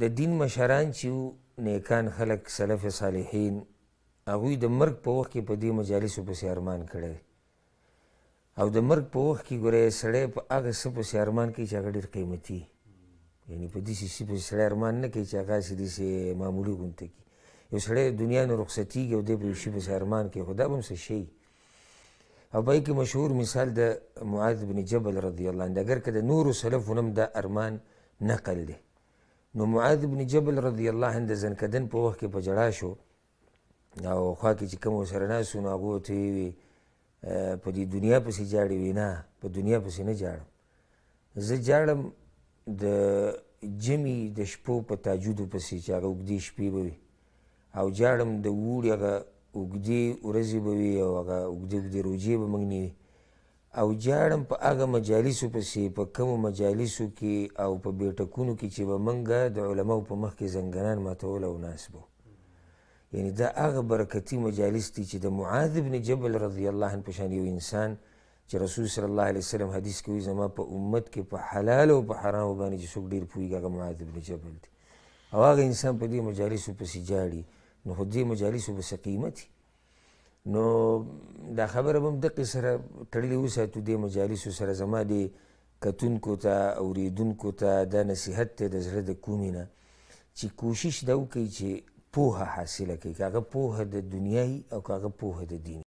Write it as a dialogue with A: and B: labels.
A: د دین مشران چې نیکان خلق سلف صالحین هغوی د مرګ په وخت کې په دې مجالسو پسې ارمان کړی او د مرګ په وخت کې ګوره سړی په هغه څه پسې ارمان کوي چې هغه ډېر قیمتي یعنی په دې شي پسې سړی ارمان نه کوي چې هغه هسې داسې معمولي غونته کوي یو سړی دنیا نه رخصتیږي او دی په یو شي پسې ارمان کوي خو دا به هم څه شی او په کې مشهور مثال د معاذ بن جبل رضی الله عنه اگر که د نورو سلفو هم دا ارمان نقل دی نو معاذ ابن جبل رضی الله عنه د زنکدن په وخت کې په جړا شو او خوا کې چې کوم سره ناسو نو هغه ته وی په دې دنیا پسې جاړې وینا په دنیا پسې نه جاړم زه جاړم د جمی د شپو په تاجودو پسې چې هغه وګدي شپې به وي او جاړم د ووري هغه وګدي ورځې به وي او هغه وګدي وګدي روجې به موږ نیوي او جاړم په هغه مجالسو پسې په کومو مجالسو کې او په بیټکونو کې چې به منګه د علماو په مخ کې زنګنان ماتول او ناسبو یعنی دا هغه برکتی مجالس دي چې د معاذ بن جبل رضی الله عنه په شان یو انسان چې رسول صلی الله علیه وسلم حدیث کې وي زما په امت کې په حلال او په حرام باندې چې څوک ډیر پوهیږي هغه معاذ بن جبل دی او هغه انسان په دې مجالسو پسې جاړي نو خو دې مجالسو پسې قیمتي نو دا خبره به هم دقې سره تړلې وساتو دې مجالسو سره زما دې کتونکو ته اوریدونکو ته دا نصیحت دی د زړه د کومې نه چې کوشش دا وکړي چې پوهه حاصله کړي که هغه پوهه د دنیایي او که هغه پوهه د دیني